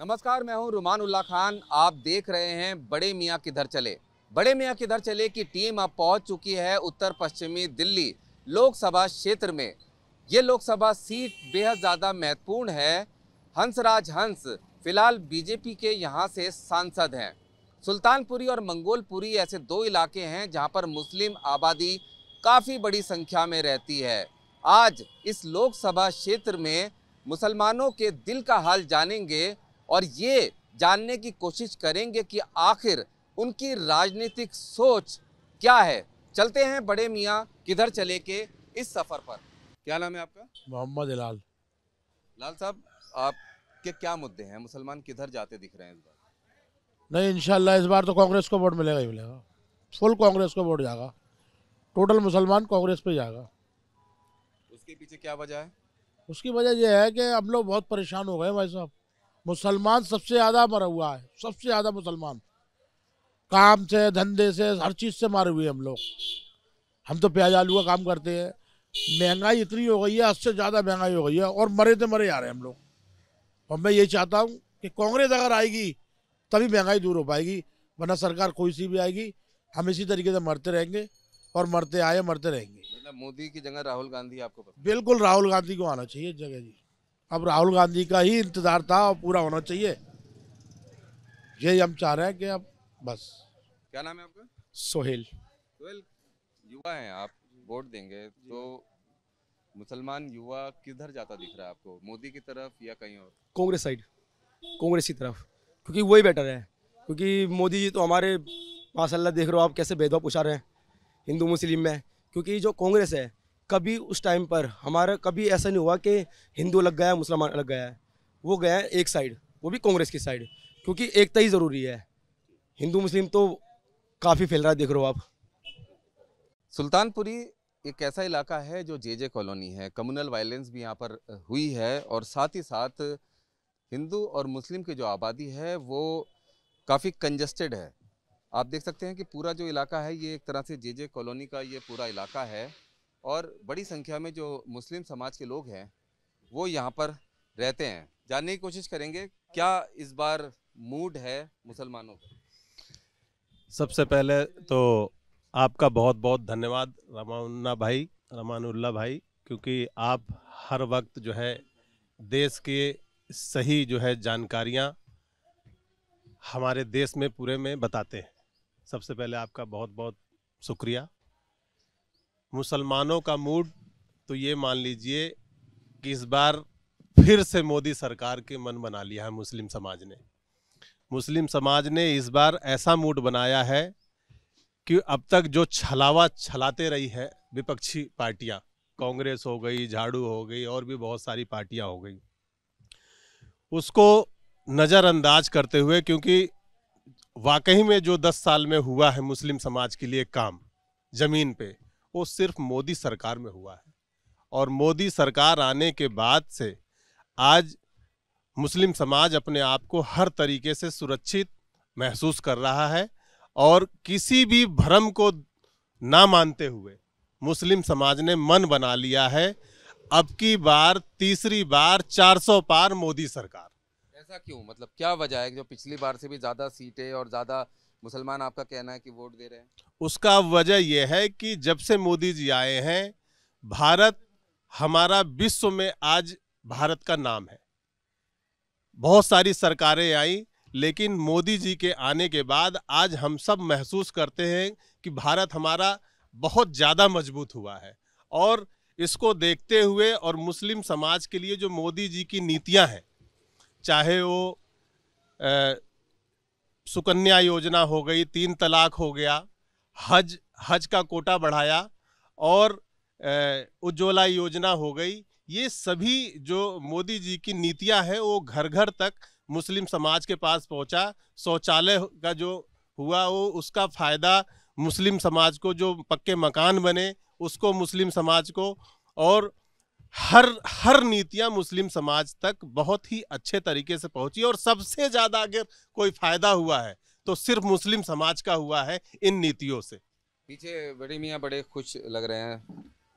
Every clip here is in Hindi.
नमस्कार मैं हूं रुमान उल्ला खान आप देख रहे हैं बड़े मियाँ किधर चले बड़े मियाँ किधर चले की टीम अब पहुंच चुकी है उत्तर पश्चिमी दिल्ली लोकसभा क्षेत्र में ये लोकसभा सीट बेहद ज़्यादा महत्वपूर्ण है हंसराज हंस फिलहाल बीजेपी के यहाँ से सांसद हैं सुल्तानपुरी और मंगोलपुरी ऐसे दो इलाके हैं जहाँ पर मुस्लिम आबादी काफ़ी बड़ी संख्या में रहती है आज इस लोकसभा क्षेत्र में मुसलमानों के दिल का हाल जानेंगे और ये जानने की कोशिश करेंगे कि आखिर उनकी राजनीतिक सोच क्या है चलते हैं बड़े मियाँ किधर चले के इस सफ़र पर क्या नाम है आपका मोहम्मद लाल लाल साहब आपके क्या मुद्दे हैं मुसलमान किधर जाते दिख रहे हैं इस बार नहीं इंशाल्लाह इस बार तो कांग्रेस को वोट मिलेगा ही मिलेगा फुल कांग्रेस को वोट जाएगा टोटल मुसलमान कांग्रेस पे जाएगा उसके पीछे क्या वजह है उसकी वजह यह है कि हम लोग बहुत परेशान हो गए भाई साहब मुसलमान सबसे ज़्यादा मरा हुआ है सबसे ज़्यादा मुसलमान काम से धंधे से हर चीज़ से मारे हुए हम लोग हम तो प्याज आलू का काम करते हैं महंगाई इतनी हो गई है अस्से से ज़्यादा महंगाई हो गई है और मरे तो मरे जा रहे हैं हम लोग और मैं ये चाहता हूँ कि कांग्रेस अगर आएगी तभी महंगाई दूर हो पाएगी वरना सरकार कोई सी भी आएगी हम इसी तरीके से मरते रहेंगे और मरते आए मरते रहेंगे मतलब मोदी की जगह राहुल गांधी आपको बिल्कुल राहुल गांधी को आना चाहिए जगह जी अब राहुल गांधी का ही इंतज़ार था और पूरा होना चाहिए ये हम चाह रहे हैं कि अब बस क्या नाम है आपका सोहेल सोहेल युवा हैं आप वोट देंगे तो मुसलमान युवा किधर जाता दिख रहा है आपको मोदी की तरफ या कहीं और कांग्रेस साइड कांग्रेस की तरफ क्योंकि वही बेटर है क्योंकि मोदी जी तो हमारे माशाला देख रहे हो आप कैसे भेदभाव पुछा रहे हैं हिंदू मुस्लिम में क्योंकि जो कांग्रेस है कभी उस टाइम पर हमारा कभी ऐसा नहीं हुआ कि हिंदू लग गया मुसलमान लग गया है वो गया है एक साइड वो भी कांग्रेस की साइड क्योंकि एकता ही ज़रूरी है हिंदू मुस्लिम तो काफ़ी फैल रहा है देख रहे हो आप सुल्तानपुरी एक ऐसा इलाका है जो जे जे कॉलोनी है कम्युनल वायलेंस भी यहाँ पर हुई है और साथ ही साथ हिंदू और मुस्लिम की जो आबादी है वो काफ़ी कंजस्टेड है आप देख सकते हैं कि पूरा जो इलाका है ये एक तरह से जे जे कॉलोनी का ये पूरा इलाका है और बड़ी संख्या में जो मुस्लिम समाज के लोग हैं वो यहाँ पर रहते हैं जानने की कोशिश करेंगे क्या इस बार मूड है मुसलमानों का सबसे पहले तो आपका बहुत बहुत धन्यवाद रमानुल्ला भाई रमानुल्ला भाई क्योंकि आप हर वक्त जो है देश के सही जो है जानकारियाँ हमारे देश में पूरे में बताते हैं सबसे पहले आपका बहुत बहुत शुक्रिया मुसलमानों का मूड तो ये मान लीजिए कि इस बार फिर से मोदी सरकार के मन बना लिया है मुस्लिम समाज ने मुस्लिम समाज ने इस बार ऐसा मूड बनाया है कि अब तक जो छलावा छलाते रही है विपक्षी पार्टियां कांग्रेस हो गई झाड़ू हो गई और भी बहुत सारी पार्टियां हो गई उसको नज़रअंदाज करते हुए क्योंकि वाकई में जो 10 साल में हुआ है मुस्लिम समाज के लिए काम ज़मीन पे वो सिर्फ मोदी सरकार में हुआ है और मोदी सरकार आने के बाद से आज मुस्लिम समाज अपने आप को हर तरीके से सुरक्षित महसूस कर रहा है और किसी भी भ्रम को ना मानते हुए मुस्लिम समाज ने मन बना लिया है अब की बार तीसरी बार 400 पार मोदी सरकार ऐसा क्यों मतलब क्या वजह है जो पिछली बार से भी ज़्यादा सीटें और ज़्यादा मुसलमान आपका कहना है कि वोट दे रहे हैं उसका वजह यह है कि जब से मोदी जी आए हैं भारत हमारा विश्व में आज भारत का नाम है बहुत सारी सरकारें आई लेकिन मोदी जी के आने के बाद आज हम सब महसूस करते हैं कि भारत हमारा बहुत ज़्यादा मजबूत हुआ है और इसको देखते हुए और मुस्लिम समाज के लिए जो मोदी जी की नीतियां हैं चाहे वो सुकन्या योजना हो गई तीन तलाक हो गया हज हज का कोटा बढ़ाया और उज्ज्वला योजना हो गई ये सभी जो मोदी जी की नीतियां हैं वो घर घर तक मुस्लिम समाज के पास पहुंचा शौचालय का जो हुआ वो उसका फ़ायदा मुस्लिम समाज को जो पक्के मकान बने उसको मुस्लिम समाज को और हर हर नीतियां मुस्लिम समाज तक बहुत ही अच्छे तरीके से पहुंची और सबसे ज़्यादा अगर कोई फ़ायदा हुआ है तो सिर्फ मुस्लिम समाज का हुआ है इन नीतियों से पीछे बड़े मियाँ बड़े खुश लग रहे हैं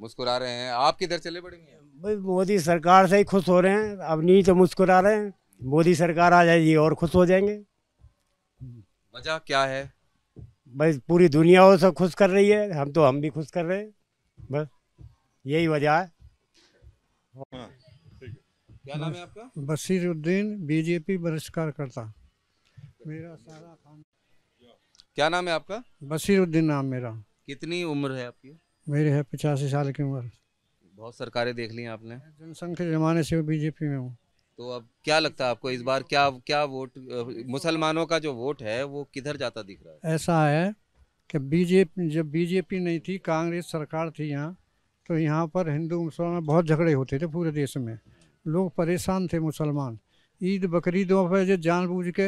मुस्कुरा रहे हैं आप किधर चले बड़े मियाँ मोदी सरकार से ही खुश हो रहे हैं अब नहीं तो मुस्कुरा रहे हैं मोदी सरकार आ जाएगी और खुश हो जाएंगे वजह क्या है भाई पूरी दुनिया वो सब खुश कर रही है हम तो हम भी खुश कर रहे हैं बस यही वजह है हाँ, क्या नाम है आपका बशीरुद्दीन बीजेपी बहिष्कार करता मेरा सारा काम क्या नाम है आपका बशीरुद्दीन नाम मेरा कितनी उम्र है आपकी मेरे है पचासी साल की उम्र बहुत सरकारें देख ली आपने जनसंख्या के जमाने से बीजेपी में हूँ तो अब क्या लगता है आपको इस बार क्या क्या वोट मुसलमानों का जो वोट है वो किधर जाता दिख रहा है ऐसा है कि बीजेपी जब बीजेपी नहीं थी कांग्रेस सरकार थी यहाँ तो यहाँ पर हिंदू मुसलमान बहुत झगड़े होते थे पूरे देश में लोग परेशान थे मुसलमान ईद बकरीदों पर जो जानबूझ के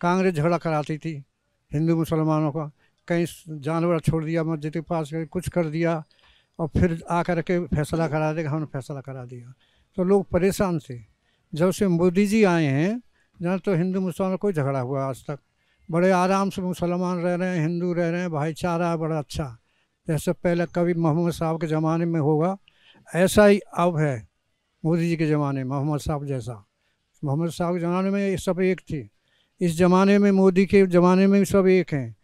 कांग्रेस झगड़ा कराती थी हिंदू मुसलमानों का कहीं जानवर छोड़ दिया मस्जिद के पास कुछ कर दिया और फिर आकर के फैसला करा देगा हमने फैसला करा दिया तो लोग परेशान थे जब से मोदी जी आए हैं जहाँ तो हिंदू मुसलमान कोई झगड़ा हुआ आज तक बड़े आराम से मुसलमान रह रहे हैं हिंदू रह रहे हैं भाईचारा बड़ा अच्छा जैसे पहले कभी मोहम्मद साहब के ज़माने में होगा ऐसा ही अब है मोदी जी के ज़माने में मोहम्मद साहब जैसा मोहम्मद साहब के ज़माने में सब एक थी इस ज़माने में मोदी के ज़माने में सब एक हैं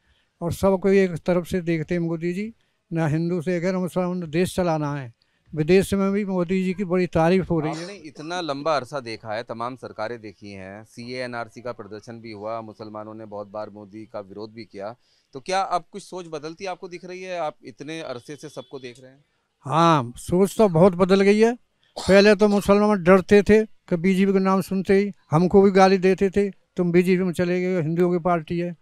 और सबको एक तरफ से देखते हैं मोदी जी ना हिंदू से अगर मुसलमान देश चलाना है विदेश में भी मोदी जी की बड़ी तारीफ हो रही है इतना लंबा अरसा देखा है तमाम सरकारें देखी हैं सी एनआरसी का प्रदर्शन भी हुआ मुसलमानों ने बहुत बार मोदी का विरोध भी किया तो क्या अब कुछ सोच बदलती आपको दिख रही है आप इतने अरसे से सबको देख रहे हैं हाँ सोच तो बहुत बदल गई है पहले तो मुसलमान डरते थे कि बीजेपी का नाम सुनते ही हमको भी गाली देते थे तुम बीजेपी में चले गए हिंदुओं की पार्टी है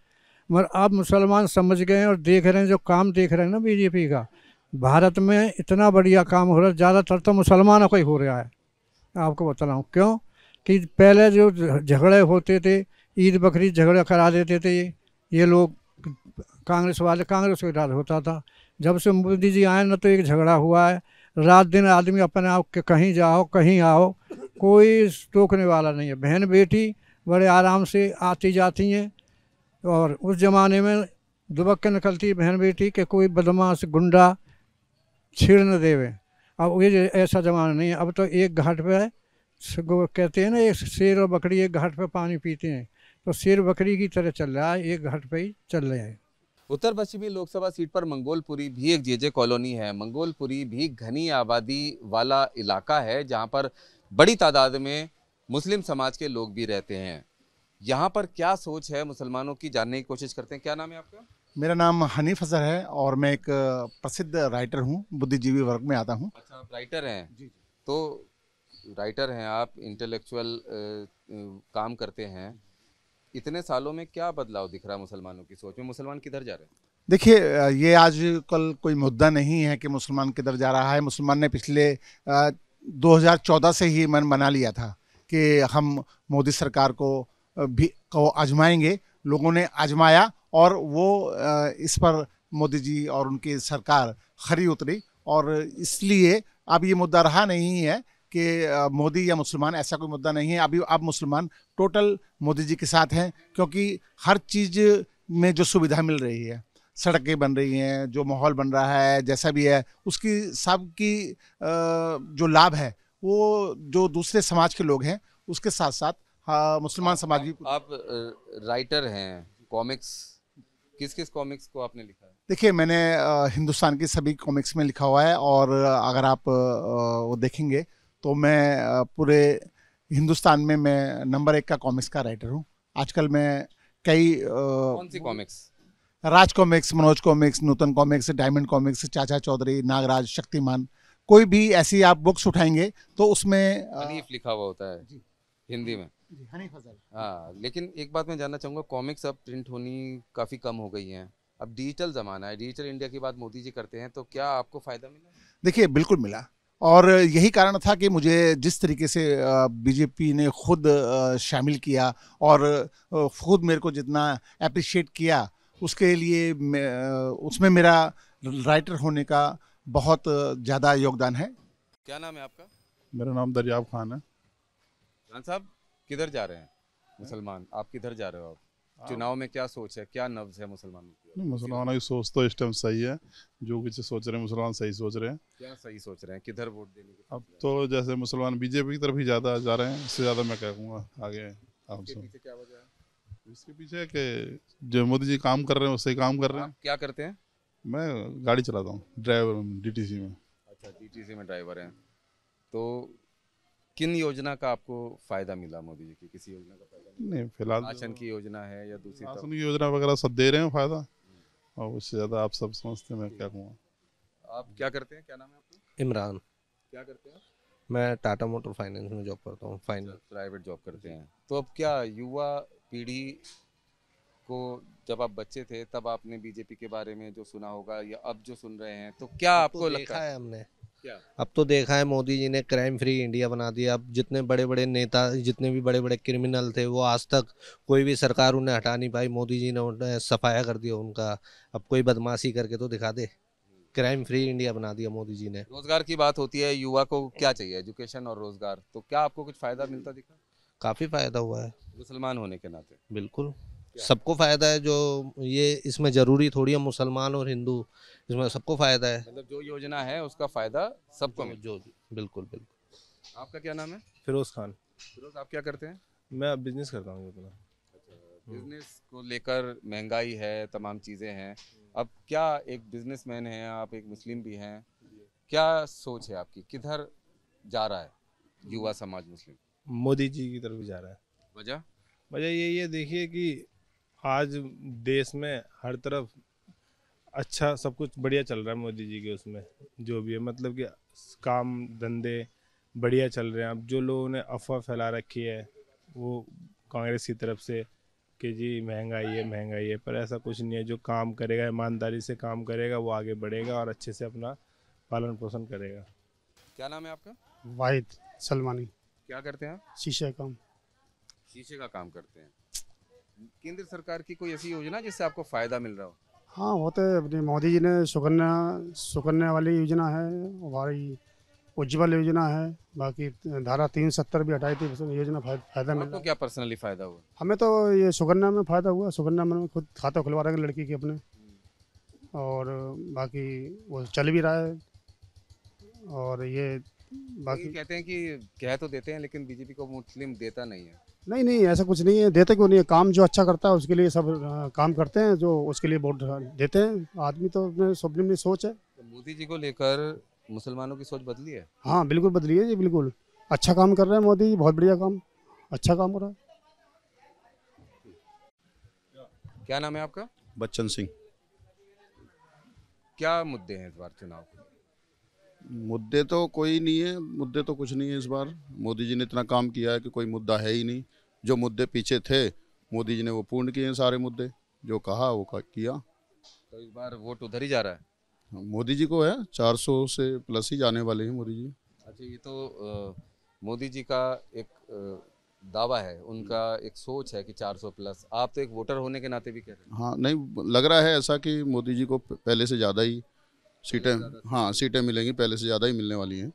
मगर अब मुसलमान समझ गए हैं और देख रहे हैं जो काम देख रहे हैं ना बीजेपी का भारत में इतना बढ़िया काम हो रहा है ज़्यादातर तो मुसलमानों का ही हो रहा है आपको बता रहा हूँ क्यों कि पहले जो झगड़े होते थे ईद बकरी झगड़े करा देते थे ये ये लोग कांग्रेस वाले कांग्रेस के राज होता था जब से मोदी जी आए ना तो एक झगड़ा हुआ है रात दिन आदमी अपने आप के कहीं जाओ कहीं आओ कोई टोकने वाला नहीं है बहन बेटी बड़े आराम से आती जाती हैं और उस ज़माने में दुबक के निकलती बहन बेटी के कोई बदमाश गुंडा छीड़ न देवे अब ये ऐसा ज़माना नहीं है अब तो एक घाट पे कहते हैं ना एक शेर और बकरी एक घाट पे पानी पीते हैं तो शेर बकरी की तरह चल रहा है एक घाट पे ही चल रहे हैं उत्तर पश्चिमी लोकसभा सीट पर मंगोलपुरी भी एक जे कॉलोनी है मंगोलपुरी भी घनी आबादी वाला इलाका है जहाँ पर बड़ी तादाद में मुस्लिम समाज के लोग भी रहते हैं यहाँ पर क्या सोच है मुसलमानों की जानने की कोशिश करते हैं क्या नाम है आपका मेरा नाम हनीफ अजहर है और मैं एक प्रसिद्ध राइटर हूँ बुद्धिजीवी वर्ग में आता हूँ अच्छा आप राइटर हैं जी, तो राइटर हैं आप इंटेलेक्चुअल काम करते हैं इतने सालों में क्या बदलाव दिख रहा है मुसलमानों की सोच में मुसलमान किधर जा रहे हैं देखिए ये आज कल कोई मुद्दा नहीं है कि मुसलमान किधर जा रहा है मुसलमान ने पिछले आ, 2014 से ही मन बना लिया था कि हम मोदी सरकार को भी को आजमाएंगे लोगों ने आजमाया और वो इस पर मोदी जी और उनकी सरकार खरी उतरी और इसलिए अब ये मुद्दा रहा नहीं है कि मोदी या मुसलमान ऐसा कोई मुद्दा नहीं है अभी अब मुसलमान टोटल मोदी जी के साथ हैं क्योंकि हर चीज़ में जो सुविधा मिल रही है सड़कें बन रही हैं जो माहौल बन रहा है जैसा भी है उसकी सब की जो लाभ है वो जो दूसरे समाज के लोग हैं उसके साथ साथ हाँ, मुसलमान समाज भी आप राइटर हैं कॉमिक्स किस किस कॉमिक्स को आपने लिखा है देखिए मैंने हिंदुस्तान की सभी कॉमिक्स में लिखा हुआ है और अगर आप वो देखेंगे तो मैं पूरे हिंदुस्तान में मैं नंबर एक का कॉमिक्स का राइटर हूँ आजकल मैं कई कौन सी comics Raj comics Manoj comics Nutan comics diamond comics Chacha Chaudhary Nagraj Shaktimaan कोई भी ऐसी आप बुक्स उठाएंगे तो उसमें लिखा हुआ होता है हिंदी में हाँ लेकिन एक बात मैं जानना चाहूँगा कॉमिक्स अब प्रिंट होनी काफ़ी कम हो गई हैं अब डिजिटल ज़माना है डिजिटल इंडिया की बात मोदी जी करते हैं तो क्या आपको फ़ायदा मिला देखिए बिल्कुल मिला और यही कारण था कि मुझे जिस तरीके से बीजेपी ने खुद शामिल किया और खुद मेरे को जितना अप्रिशिएट किया उसके लिए उसमें मेरा राइटर होने का बहुत ज़्यादा योगदान है क्या नाम है आपका मेरा नाम दरियाब खान है खान साहब किधर जा रहे हैं मुसलमान आप किधर जा रहे हो आप चुनाव में क्या सोच है क्या नब्ज है मुसलमानों की मुसलमानों की सोच तो इस टाइम सही है जो कुछ सोच रहे हैं मुसलमान सही सोच रहे हैं क्या सही सोच रहे हैं किधर वोट देने की अब तो जैसे मुसलमान बीजेपी की तरफ ही ज़्यादा जा रहे हैं इससे ज़्यादा मैं कहूँगा आगे आपसे क्या वजह है इसके पीछे के जो मोदी जी काम कर रहे हैं उससे काम कर रहे हैं क्या करते हैं मैं गाड़ी चलाता हूँ ड्राइवर डी में अच्छा डी में ड्राइवर हैं तो किन योजना का आपको फायदा मिला मोदी जी की किसी योजना का फायदा नहीं फिलहाल राशन की योजना है या दूसरी राशन की योजना वगैरह सब दे रहे हैं फायदा और उससे ज़्यादा आप सब समझते हैं मैं क्या कहूँगा आप क्या करते हैं क्या नाम है आपका इमरान क्या करते हैं मैं टाटा मोटर फाइनेंस में जॉब करता हूँ फाइनेंस अच्छा, प्राइवेट जॉब करते हैं तो अब क्या युवा पीढ़ी को जब आप बच्चे थे तब आपने बीजेपी के बारे में जो सुना होगा या अब जो सुन रहे हैं तो क्या तो आपको तो लगता है हमने अब तो देखा है मोदी जी ने क्राइम फ्री इंडिया बना दिया अब जितने बड़े बड़े नेता जितने भी बड़े बड़े क्रिमिनल थे वो आज तक कोई भी सरकार उन्हें हटा नहीं पाई मोदी जी ने उन्हें सफाया कर दिया उनका अब कोई बदमाशी करके तो दिखा दे क्राइम फ्री इंडिया बना दिया मोदी जी ने रोजगार की बात होती है युवा को क्या चाहिए एजुकेशन और रोजगार तो क्या आपको कुछ फायदा मिलता दिखा काफी फायदा हुआ है मुसलमान होने के नाते बिल्कुल सबको फ़ायदा है जो ये इसमें ज़रूरी थोड़ी है मुसलमान और हिंदू इसमें सबको फ़ायदा है मतलब जो योजना है उसका फ़ायदा सबको जो, जो बिल्कुल बिल्कुल आपका क्या नाम है फिरोज़ खान फिरोज़ आप क्या करते हैं मैं बिजनेस करता हूँ अपना बिजनेस अच्छा, हम्म। को लेकर महंगाई है तमाम चीज़ें हैं अब क्या एक मैन है आप एक मुस्लिम भी हैं क्या सोच है आपकी किधर जा रहा है युवा समाज मुस्लिम मोदी जी की तरफ जा रहा है वजह वजह यही है देखिए कि आज देश में हर तरफ अच्छा सब कुछ बढ़िया चल रहा है मोदी जी के उसमें जो भी है मतलब कि काम धंधे बढ़िया चल रहे हैं अब जो लोगों ने अफवाह फैला रखी है वो कांग्रेस की तरफ से कि जी महंगाई है महंगाई है पर ऐसा कुछ नहीं है जो काम करेगा ईमानदारी से काम करेगा वो आगे बढ़ेगा और अच्छे से अपना पालन पोषण करेगा क्या नाम है आपका वाहिद सलमानी क्या करते हैं आप शीशे का काम शीशे का काम करते हैं केंद्र सरकार की कोई ऐसी योजना जिससे आपको फायदा मिल रहा हो हाँ वो तो अपने मोदी जी ने सुकन्या सुकन्या वाली योजना है हमारी उज्ज्वल योजना है बाकी धारा तीन सत्तर भी हटाई थी योजना फायदा मिला क्या पर्सनली फायदा हुआ हमें तो ये सुकन्या में फायदा हुआ सुकन्या में खुद खाता खुलवा रहे लड़की के अपने और बाकी वो चल भी रहा है और ये बाकी कहते हैं कि कह तो देते हैं लेकिन बीजेपी को मुस्लिम देता नहीं है नहीं नहीं ऐसा कुछ नहीं है देते क्यों नहीं है काम जो अच्छा करता है उसके लिए सब काम करते हैं जो उसके लिए वोट देते हैं आदमी तो अपने स्वप्न में सोच है तो मोदी जी को लेकर मुसलमानों की सोच बदली है हाँ बिल्कुल बदली है जी बिल्कुल अच्छा काम कर रहे हैं मोदी जी बहुत बढ़िया काम अच्छा काम हो रहा है क्या नाम है आपका बच्चन सिंह क्या मुद्दे हैं इस बार चुनाव के मुद्दे तो कोई नहीं है मुद्दे तो कुछ नहीं है इस बार मोदी जी ने इतना काम किया है कि कोई मुद्दा है ही नहीं जो मुद्दे पीछे थे मोदी जी ने वो पूर्ण किए हैं सारे मुद्दे जो कहा वो किया तो इस बार वोट उधर ही जा रहा है हाँ, मोदी जी को है 400 से प्लस ही जाने वाले हैं मोदी जी अच्छा ये तो मोदी जी का एक दावा है उनका एक सोच है कि 400 प्लस आप तो एक वोटर होने के नाते भी कह रहे हैं हाँ नहीं लग रहा है ऐसा कि मोदी जी को पहले से ज़्यादा ही सीटें हाँ सीटें मिलेंगी पहले से ज़्यादा ही मिलने वाली हैं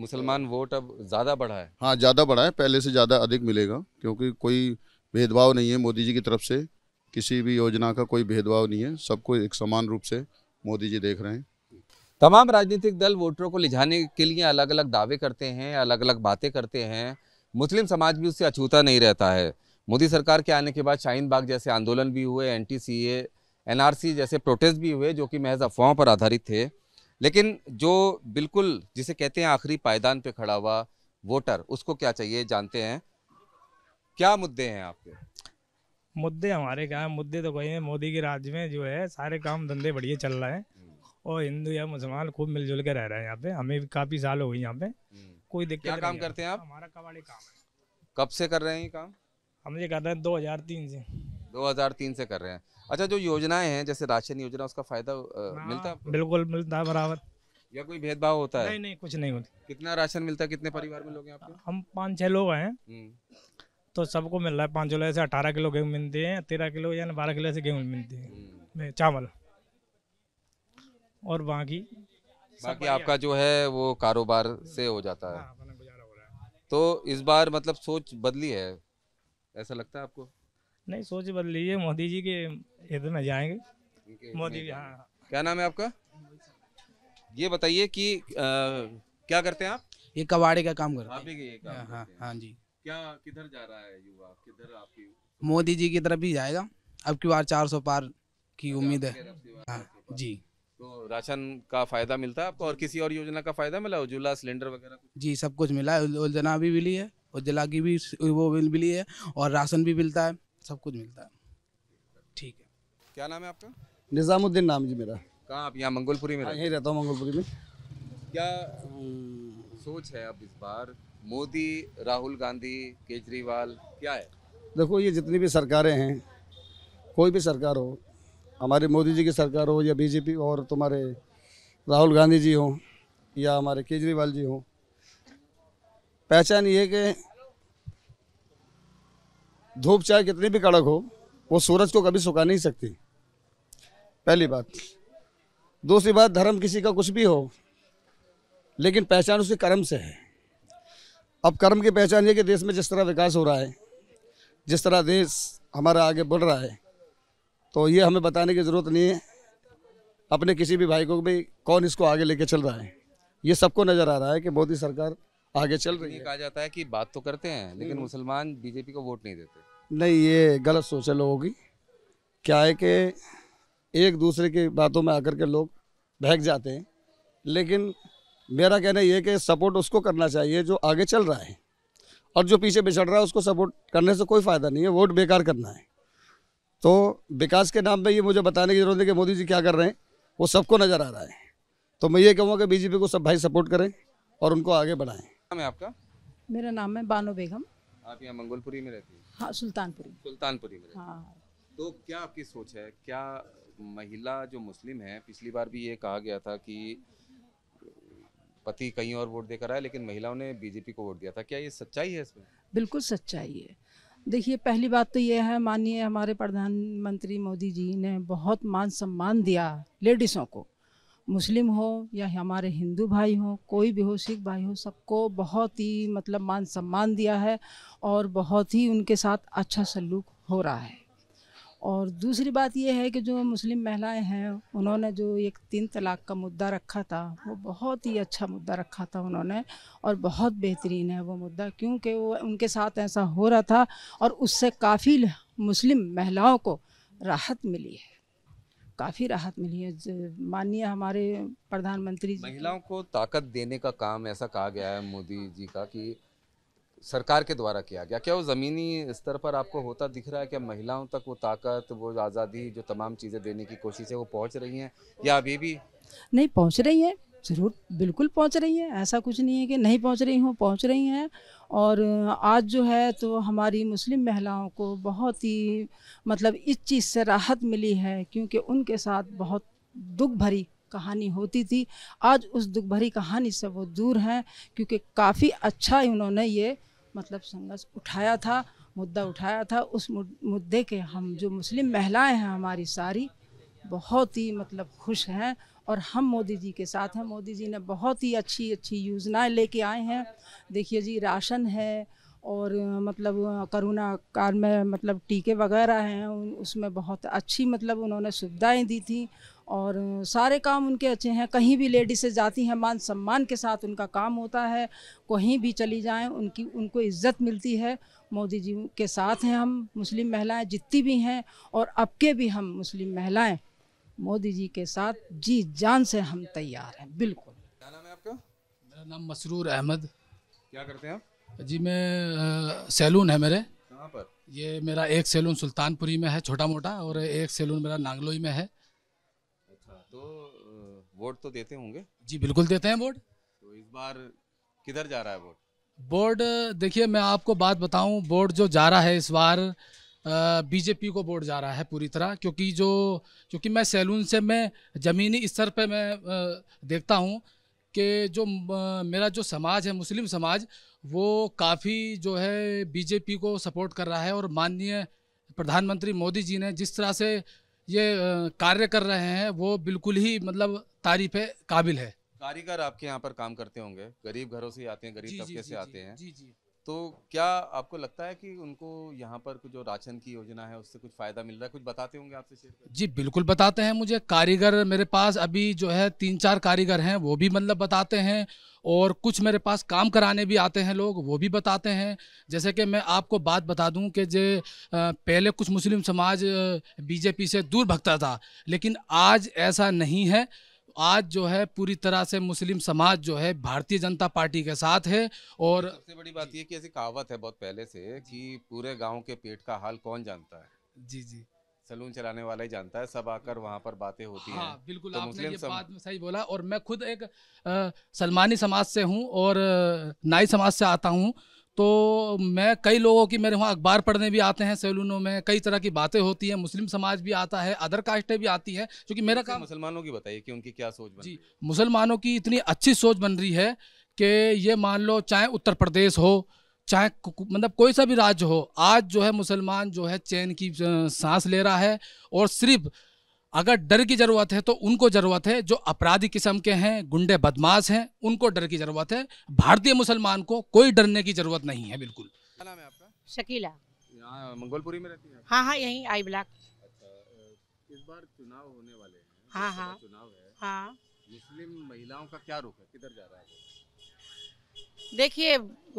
मुसलमान वोट अब ज़्यादा बढ़ा है हाँ ज़्यादा बढ़ा है पहले से ज़्यादा अधिक मिलेगा क्योंकि कोई भेदभाव नहीं है मोदी जी की तरफ से किसी भी योजना का कोई भेदभाव नहीं है सबको एक समान रूप से मोदी जी देख रहे हैं तमाम राजनीतिक दल वोटरों को लिझाने के लिए अलग अलग दावे करते हैं अलग अलग बातें करते हैं मुस्लिम समाज भी उससे अछूता नहीं रहता है मोदी सरकार के आने के बाद शाहीन बाग जैसे आंदोलन भी हुए एन टी एनआरसी जैसे प्रोटेस्ट भी हुए जो कि महज अफवाहों पर आधारित थे लेकिन जो बिल्कुल जिसे कहते हैं आखिरी पायदान पे खड़ा हुआ वोटर उसको क्या चाहिए जानते हैं क्या मुद्दे हैं आपके मुद्दे हमारे क्या है मुद्दे तो है मोदी के राज्य में जो है सारे काम धंधे बढ़िया चल रहे हैं हम्म। और हिंदू या मुसलमान खूब मिलजुल कर रह रहे हैं यहाँ पे हमें भी काफी साल हो गई यहाँ पे हम्म। कोई दिक्कत क्या काम करते हैं आप हमारा कबाड़ी काम है कब से कर रहे हैं ये काम हम ये कर रहे हैं दो हजार तीन से दो हजार तीन से कर रहे हैं अच्छा जो योजनाएं हैं जैसे राशन योजना उसका फायदा मिलता है हाँ, बिल्कुल मिलता है बराबर या कोई भेदभाव होता है नहीं नहीं कुछ नहीं होता कितना राशन मिलता है कितने परिवार में लोग हम पाँच छह लोग हैं हम्म। तो सबको मिल रहा है पाँच जुलाई से अठारह किलो गेहूँ मिलते हैं तेरह किलो यानी बारह किलो से गेहूँ मिलते हैं हम्म। चावल और बाकी बाकी आपका जो है वो कारोबार से हो जाता हाँ, है तो इस बार मतलब सोच बदली है ऐसा लगता है आपको नहीं सोच बदल लीजिए मोदी जी के इधर में जाएंगे मोदी जी हाँ क्या नाम है आपका ये बताइए कि आ, क्या करते हैं आप ये कबाड़े का काम करते हैं आप भी ये काम हाँ हाँ, हाँ जी क्या किधर जा रहा है युवा किधर आपकी मोदी जी की तरफ ही जाएगा अब की बार चार सौ पार की उम्मीद है हाँ जी तो राशन का फायदा मिलता है आपको और किसी और योजना का फायदा मिला उज्ज्वला सिलेंडर वगैरह जी सब कुछ मिला है योजना भी मिली है उज्ज्वला की भी वो मिली है और राशन भी मिलता है सब कुछ मिलता है ठीक है क्या नाम है आपका निज़ामुद्दीन नाम जी मेरा कहाँ आप यहाँ मंगलपुरी में हाँ, यहीं रहता हूँ मंगलपुरी में क्या सोच है अब इस बार मोदी राहुल गांधी केजरीवाल क्या है देखो ये जितनी भी सरकारें हैं कोई भी सरकार हो हमारे मोदी जी की सरकार हो या बीजेपी और तुम्हारे राहुल गांधी जी हों या हमारे केजरीवाल जी हों पहचान ये कि धूप चाहे कितनी भी कड़क हो वो सूरज को कभी सुखा नहीं सकती पहली बात दूसरी बात धर्म किसी का कुछ भी हो लेकिन पहचान उसके कर्म से है अब कर्म की पहचान ये कि देश में जिस तरह विकास हो रहा है जिस तरह देश हमारा आगे बढ़ रहा है तो ये हमें बताने की ज़रूरत नहीं है अपने किसी भी भाई को भी कौन इसको आगे लेके चल रहा है ये सबको नज़र आ रहा है कि मोदी सरकार आगे चल रही है कहा जाता है कि बात तो करते हैं लेकिन हम्म। मुसलमान बीजेपी को वोट नहीं देते नहीं ये गलत सोच है लोगों की क्या है कि एक दूसरे की बातों में आकर के लोग बहक जाते हैं लेकिन मेरा कहना यह है कि सपोर्ट उसको करना चाहिए जो आगे चल रहा है और जो पीछे बिछड़ रहा है उसको सपोर्ट करने से कोई फ़ायदा नहीं है वोट बेकार करना है तो विकास के नाम पे ये मुझे बताने की ज़रूरत है कि मोदी जी क्या कर रहे हैं वो सबको नज़र आ रहा है तो मैं ये कहूँगा कि बीजेपी को सब भाई सपोर्ट करें और उनको आगे बढ़ाएं नाम है आपका मेरा नाम है बानो बेगम आप यहाँ मंगोलपुरी में रहती हैं हाँ सुल्तानपुरी सुल्तानपुरी में हाँ तो क्या आपकी सोच है क्या महिला जो मुस्लिम है पिछली बार भी ये कहा गया था कि पति कहीं और वोट देकर आया लेकिन महिलाओं ने बीजेपी को वोट दिया था क्या ये सच्चाई है इसमें बिल्कुल सच्चाई है देखिए पहली बात तो ये है माननीय हमारे प्रधानमंत्री मोदी जी ने बहुत मान सम्मान दिया लेडीज़ों को मुस्लिम हो या हमारे हिंदू भाई हो कोई भी हो सिख भाई हो सबको बहुत ही मतलब मान सम्मान दिया है और बहुत ही उनके साथ अच्छा सलूक हो रहा है और दूसरी बात यह है कि जो मुस्लिम महिलाएं हैं उन्होंने जो एक तीन तलाक का मुद्दा रखा था वो बहुत ही अच्छा मुद्दा रखा था उन्होंने और बहुत बेहतरीन है वो मुद्दा क्योंकि वो उनके साथ ऐसा हो रहा था और उससे काफ़ी मुस्लिम महिलाओं को राहत मिली है काफ़ी राहत मिली है माननीय हमारे प्रधानमंत्री महिलाओं को ताकत देने का काम ऐसा कहा गया है मोदी जी का कि सरकार के द्वारा किया गया क्या वो ज़मीनी स्तर पर आपको होता दिख रहा है क्या महिलाओं तक वो ताकत वो आज़ादी जो तमाम चीज़ें देने की कोशिश है वो पहुँच रही हैं या अभी भी नहीं पहुँच रही है ज़रूर बिल्कुल पहुंच रही है ऐसा कुछ नहीं है कि नहीं पहुंच रही हूँ पहुंच रही हैं और आज जो है तो हमारी मुस्लिम महिलाओं को बहुत ही मतलब इस चीज़ से राहत मिली है क्योंकि उनके साथ बहुत दुख भरी कहानी होती थी आज उस दुख भरी कहानी से वो दूर हैं क्योंकि काफ़ी अच्छा उन्होंने ये मतलब संघर्ष उठाया था मुद्दा उठाया था उस मुद्दे के हम जो मुस्लिम महिलाएं हैं हमारी सारी बहुत ही मतलब खुश हैं और हम मोदी जी के साथ हैं मोदी जी ने बहुत ही अच्छी अच्छी योजनाएं लेके आए हैं देखिए जी राशन है और मतलब करोना काल में मतलब टीके वगैरह हैं उसमें बहुत अच्छी मतलब उन्होंने सुविधाएं दी थी और सारे काम उनके अच्छे हैं कहीं भी लेडीसें जाती हैं मान सम्मान के साथ उनका काम होता है कहीं भी चली जाएं उनकी उनको इज्जत मिलती है मोदी जी के साथ हैं हम मुस्लिम महिलाएं जितनी भी हैं और अब के भी हम मुस्लिम महिलाएं मोदी जी के साथ जी जान से हम तैयार हैं बिल्कुल क्या नाम है आपका मेरा नाम मसरूर अहमद क्या करते हैं आप जी मैं सैलून है मेरे कहाँ पर ये मेरा एक सैलून सुल्तानपुरी में है छोटा मोटा और एक सैलून मेरा नांगलोई में है अच्छा तो वोट तो देते होंगे जी बिल्कुल देते हैं वोट तो इस बार किधर जा रहा है वोट बोर्ड देखिए मैं आपको बात बताऊं बोर्ड जो जा रहा है इस बार बीजेपी को वोट जा रहा है पूरी तरह क्योंकि जो क्योंकि मैं सैलून से मैं ज़मीनी स्तर पे मैं देखता हूँ कि जो मेरा जो समाज है मुस्लिम समाज वो काफ़ी जो है बीजेपी को सपोर्ट कर रहा है और माननीय प्रधानमंत्री मोदी जी ने जिस तरह से ये कार्य कर रहे हैं वो बिल्कुल ही मतलब तारीफ काबिल है कारीगर आपके यहाँ पर काम करते होंगे गरीब घरों से आते हैं गरीब तबके से आते हैं जी जी तो क्या आपको लगता है कि उनको यहाँ पर जो राशन की योजना है उससे कुछ फायदा मिल रहा है कुछ बताते होंगे आपसे जी बिल्कुल बताते हैं मुझे कारीगर मेरे पास अभी जो है तीन चार कारीगर हैं वो भी मतलब बताते हैं और कुछ मेरे पास काम कराने भी आते हैं लोग वो भी बताते हैं जैसे कि मैं आपको बात बता दूं कि जे पहले कुछ मुस्लिम समाज बीजेपी से दूर भगता था लेकिन आज ऐसा नहीं है आज जो है पूरी तरह से मुस्लिम समाज जो है भारतीय जनता पार्टी के साथ है और सबसे बड़ी बात यह कि ऐसी कहावत है बहुत पहले से कि पूरे गांव के पेट का हाल कौन जानता है जी जी सलून चलाने वाला ही जानता है सब आकर वहाँ पर बातें होती हाँ, हैं बिल्कुल तो आपने ये सम... बात में सही बोला और मैं खुद एक सलमानी समाज से हूँ और नाई समाज से आता हूँ तो मैं कई लोगों की मेरे वहाँ अखबार पढ़ने भी आते हैं सैलूनों में कई तरह की बातें होती हैं मुस्लिम समाज भी आता है अदर कास्टें भी आती हैं क्योंकि मेरा काम मुसलमानों की बताइए कि उनकी क्या सोच बन जी मुसलमानों की इतनी अच्छी सोच बन रही है कि ये मान लो चाहे उत्तर प्रदेश हो चाहे मतलब कोई सा भी राज्य हो आज जो है मुसलमान जो है चैन की सांस ले रहा है और सिर्फ अगर डर की ज़रूरत है तो उनको ज़रूरत है जो अपराधी किस्म के हैं गुंडे बदमाश हैं उनको डर की ज़रूरत है भारतीय मुसलमान को कोई डरने की ज़रूरत नहीं है बिल्कुल शकीला मंगोलपुरी में रहती है हाँ हाँ आई ब्लॉक अच्छा, इस बार चुनाव होने वाले हैं हाँ हाँ चुनाव है हाँ मुस्लिम महिलाओं का क्या रुख है किधर जा रहा है देखिए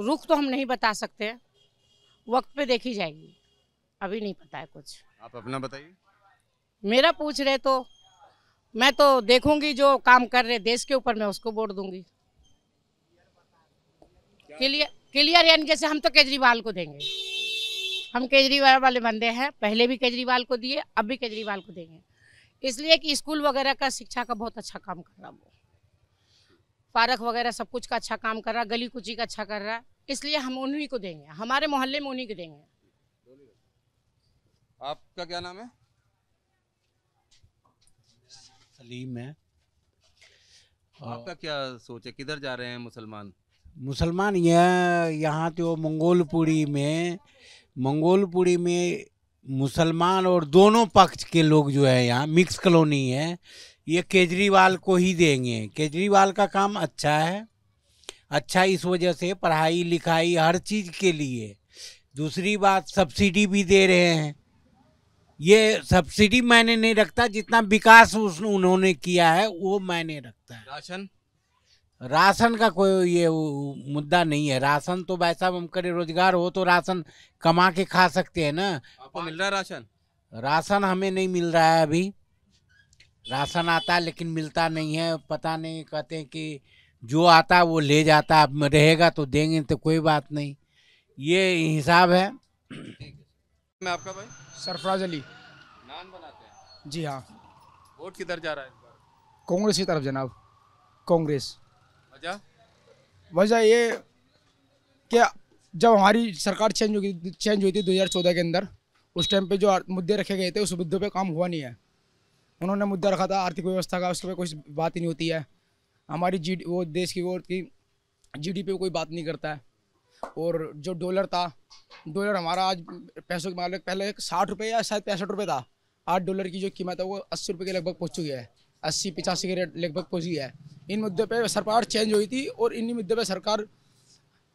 रुख तो हम नहीं बता सकते वक्त पे देखी जाएगी अभी नहीं पता है कुछ आप अपना बताइए मेरा पूछ रहे तो मैं तो देखूंगी जो काम कर रहे देश के ऊपर मैं उसको वोट दूंगी क्लियर क्लियर यानी जैसे हम तो केजरीवाल को देंगे हम केजरीवाल वाले बंदे हैं पहले भी केजरीवाल को दिए अब भी केजरीवाल को देंगे इसलिए कि स्कूल वगैरह का शिक्षा का बहुत अच्छा काम कर रहा वो पार्क वगैरह सब कुछ का अच्छा काम कर रहा गली कुची का अच्छा कर रहा इसलिए हम उन्हीं को देंगे हमारे मोहल्ले में उन्हीं को देंगे आपका क्या नाम है सलीम है आपका क्या सोच है किधर जा रहे हैं मुसलमान मुसलमान यह यहाँ तो मंगोलपुरी में मंगोलपुरी में मुसलमान और दोनों पक्ष के लोग जो है यहाँ मिक्स कॉलोनी है ये केजरीवाल को ही देंगे केजरीवाल का काम अच्छा है अच्छा इस वजह से पढ़ाई लिखाई हर चीज़ के लिए दूसरी बात सब्सिडी भी दे रहे हैं ये सब्सिडी मैंने नहीं रखता जितना विकास उस उन्होंने किया है वो मैंने रखता है राशन राशन का कोई ये मुद्दा नहीं है राशन तो भाई साहब हम करे रोजगार हो तो राशन कमा के खा सकते हैं ना आपको मिल रहा है राशन राशन हमें नहीं मिल रहा है अभी राशन आता है लेकिन मिलता नहीं है पता नहीं कहते हैं कि जो आता वो ले जाता है रहेगा तो देंगे तो कोई बात नहीं ये हिसाब है मैं आपका भाई सरफराज अली नान बनाते हैं जी हाँ वोट किधर जा रहा है कांग्रेस की तरफ जनाब कांग्रेस वजह वजह ये क्या जब हमारी सरकार चेंज हुई चेंज हुई थी 2014 के अंदर उस टाइम पे जो मुद्दे रखे गए थे उस मुद्दों पे काम हुआ नहीं है उन्होंने मुद्दा रखा था आर्थिक व्यवस्था का उस पर कोई बात ही नहीं होती है हमारी जी वो देश की वो की जी पे कोई बात नहीं करता है और जो डॉलर था डॉलर हमारा आज पैसों के मामले पहले साठ रुपये या शायद पैंसठ रुपये था आठ डॉलर की जो कीमत है वो अस्सी रुपये के लगभग पहुँच चुकी है अस्सी पचासी के रेट लगभग पहुँच गया है इन मुद्दे पर सरकार चेंज हुई थी और इन्हीं मुद्दे पर सरकार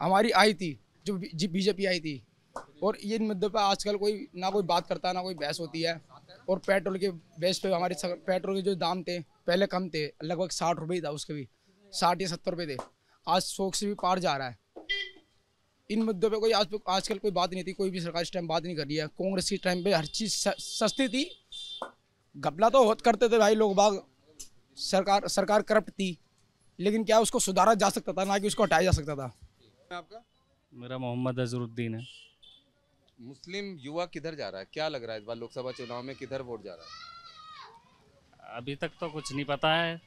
हमारी आई थी जो बीजेपी आई थी और ये मुद्दे पर आजकल कोई ना कोई बात करता ना कोई बहस होती है और पेट्रोल के बेस पे हमारे पेट्रोल के जो दाम थे पहले कम थे लगभग साठ रुपये था उसके भी साठ या सत्तर रुपये थे आज शौक से भी पार जा रहा है इन मुद्दों पे कोई आज पे, आजकल कोई बात नहीं थी कोई भी सरकार इस टाइम बात नहीं कर रही है कांग्रेस के टाइम पे हर चीज़ सस्ती थी घपला तो बहुत करते थे भाई लोग बाग सरकार सरकार करप्ट थी लेकिन क्या उसको सुधारा जा सकता था ना कि उसको हटाया जा सकता था आपका मेरा मोहम्मद अजरुद्दीन है मुस्लिम युवा किधर जा रहा है क्या लग रहा है इस बार लोकसभा चुनाव में किधर वोट जा रहा है अभी तक तो कुछ नहीं पता है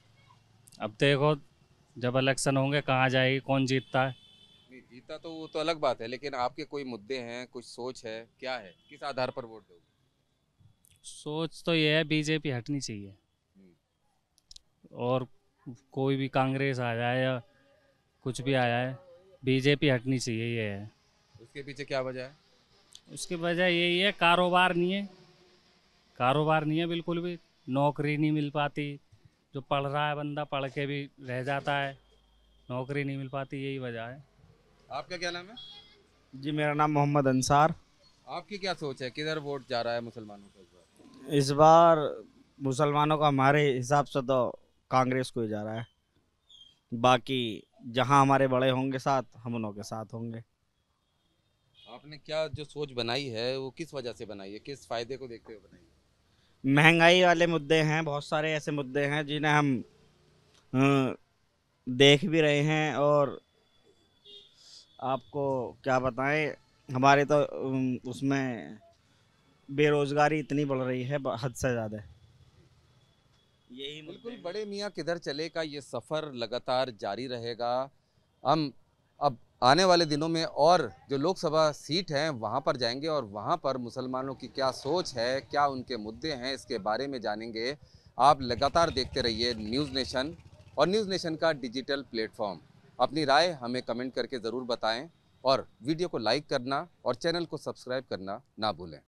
अब देखो जब इलेक्शन होंगे कहाँ जाएगी कौन जीतता है जीता तो वो तो अलग बात है लेकिन आपके कोई मुद्दे हैं कुछ सोच है क्या है किस आधार पर वोट दोगे सोच तो ये है बीजेपी हटनी चाहिए हम्म। और कोई भी कांग्रेस आ जाए या कुछ भी आया है बीजेपी हटनी चाहिए ये है उसके पीछे क्या वजह है उसके वजह यही है कारोबार नहीं है कारोबार नहीं है बिल्कुल भी नौकरी नहीं मिल पाती जो पढ़ रहा है बंदा पढ़ के भी रह जाता है नौकरी नहीं मिल पाती यही वजह है आपका क्या नाम है जी मेरा नाम मोहम्मद अंसार आपकी क्या सोच है किधर वोट जा रहा है मुसलमानों का इस बार इस बार मुसलमानों का हमारे हिसाब से तो कांग्रेस को ही जा रहा है बाकी जहां हमारे बड़े होंगे साथ हम उनों के साथ होंगे आपने क्या जो सोच बनाई है वो किस वजह से बनाई है किस फायदे को देखते हुए बनाई है महंगाई वाले मुद्दे हैं बहुत सारे ऐसे मुद्दे हैं जिन्हें हम देख भी रहे हैं और आपको क्या बताएं हमारे तो उसमें बेरोज़गारी इतनी बढ़ रही है हद से ज़्यादा यही बिल्कुल बड़े मियाँ किधर चले का ये सफ़र लगातार जारी रहेगा हम अब आने वाले दिनों में और जो लोकसभा सीट है वहाँ पर जाएंगे और वहाँ पर मुसलमानों की क्या सोच है क्या उनके मुद्दे हैं इसके बारे में जानेंगे आप लगातार देखते रहिए न्यूज़ नेशन और न्यूज़ नेशन का डिजिटल प्लेटफॉर्म अपनी राय हमें कमेंट करके ज़रूर बताएं और वीडियो को लाइक करना और चैनल को सब्सक्राइब करना ना भूलें